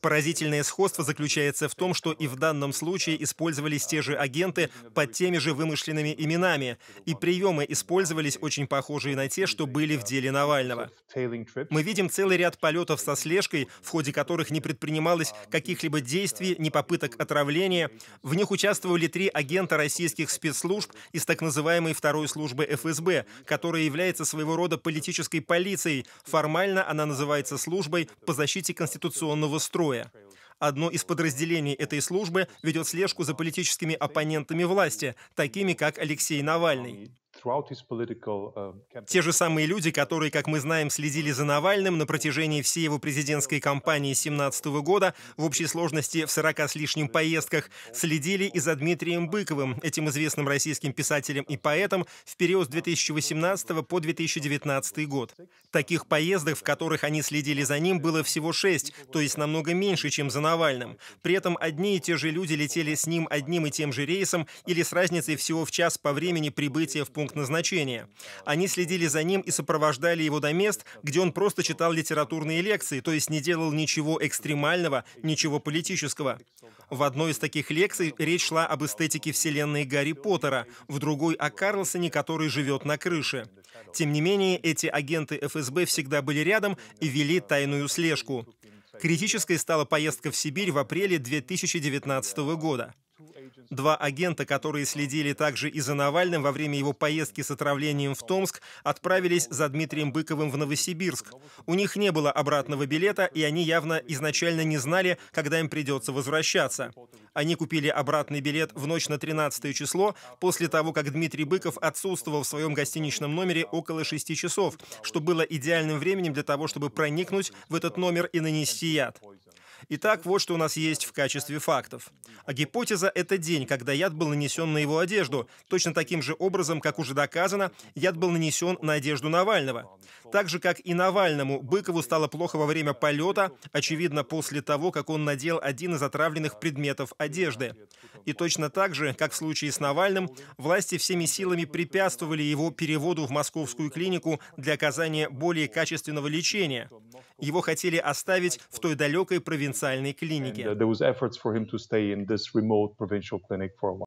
Поразительное сходство заключается в том, что и в данном случае использовались те же агенты под теми же вымышленными именами, и приемы использовались очень похожие на те, что были в деле Навального. Мы видим целый ряд полетов со слежкой, в ходе которых не предпринималось каких-либо действий, ни попыток отравления. В них участвовали три агента российских спецслужб из так называемой второй службы ФСБ, которая является своего рода политической полицией. Формально она называется называется службой по защите конституционного строя. Одно из подразделений этой службы ведет слежку за политическими оппонентами власти, такими как Алексей Навальный. Um, те же самые люди, которые, как мы знаем, следили за Навальным на протяжении всей его президентской кампании 2017 года, в общей сложности в 40 с лишним поездках, следили и за Дмитрием Быковым, этим известным российским писателем и поэтом, в период с 2018 по 2019 год. Таких поездок, в которых они следили за ним, было всего шесть, то есть намного меньше, чем за Навальным. При этом одни и те же люди летели с ним одним и тем же рейсом или с разницей всего в час по времени прибытия в пункт пункт назначения. Они следили за ним и сопровождали его до мест, где он просто читал литературные лекции, то есть не делал ничего экстремального, ничего политического. В одной из таких лекций речь шла об эстетике вселенной Гарри Поттера, в другой — о Карлсоне, который живет на крыше. Тем не менее, эти агенты ФСБ всегда были рядом и вели тайную слежку. Критической стала поездка в Сибирь в апреле 2019 года. Два агента, которые следили также и за Навальным во время его поездки с отравлением в Томск, отправились за Дмитрием Быковым в Новосибирск. У них не было обратного билета, и они явно изначально не знали, когда им придется возвращаться. Они купили обратный билет в ночь на 13 число, после того, как Дмитрий Быков отсутствовал в своем гостиничном номере около 6 часов, что было идеальным временем для того, чтобы проникнуть в этот номер и нанести яд. Итак, вот что у нас есть в качестве фактов. А гипотеза – это день, когда яд был нанесен на его одежду. Точно таким же образом, как уже доказано, яд был нанесен на одежду Навального. Так же, как и Навальному, Быкову стало плохо во время полета, очевидно, после того, как он надел один из отравленных предметов одежды. И точно так же, как в случае с Навальным, власти всеми силами препятствовали его переводу в московскую клинику для оказания более качественного лечения. Его хотели оставить в той далекой провинциальной клинике. Uh,